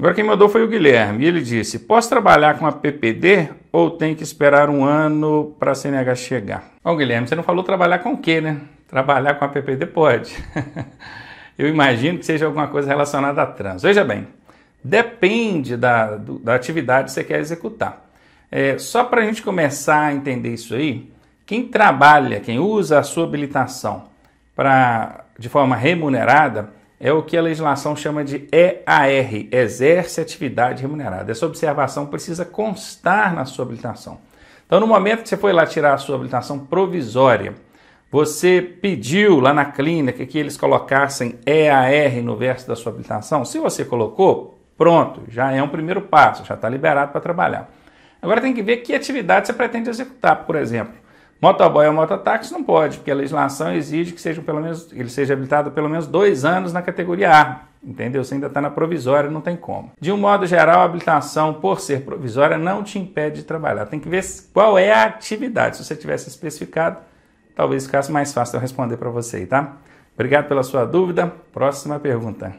Agora quem mandou foi o Guilherme. E ele disse: Posso trabalhar com a PPD ou tem que esperar um ano para a CNH chegar? Bom, Guilherme, você não falou trabalhar com o quê, né? Trabalhar com a PPD pode. Eu imagino que seja alguma coisa relacionada a trans. Veja bem, depende da, do, da atividade que você quer executar. É, só para a gente começar a entender isso aí, quem trabalha, quem usa a sua habilitação para de forma remunerada, é o que a legislação chama de EAR, Exerce Atividade Remunerada. Essa observação precisa constar na sua habilitação. Então, no momento que você foi lá tirar a sua habilitação provisória, você pediu lá na clínica que eles colocassem EAR no verso da sua habilitação? Se você colocou, pronto, já é um primeiro passo, já está liberado para trabalhar. Agora tem que ver que atividade você pretende executar, por exemplo. Motoboy ou mototáxi não pode, porque a legislação exige que pelo menos, ele seja habilitado pelo menos dois anos na categoria A. Entendeu? Você ainda está na provisória, não tem como. De um modo geral, a habilitação, por ser provisória, não te impede de trabalhar. Tem que ver qual é a atividade. Se você tivesse especificado, talvez ficasse mais fácil eu responder para você, tá? Obrigado pela sua dúvida. Próxima pergunta.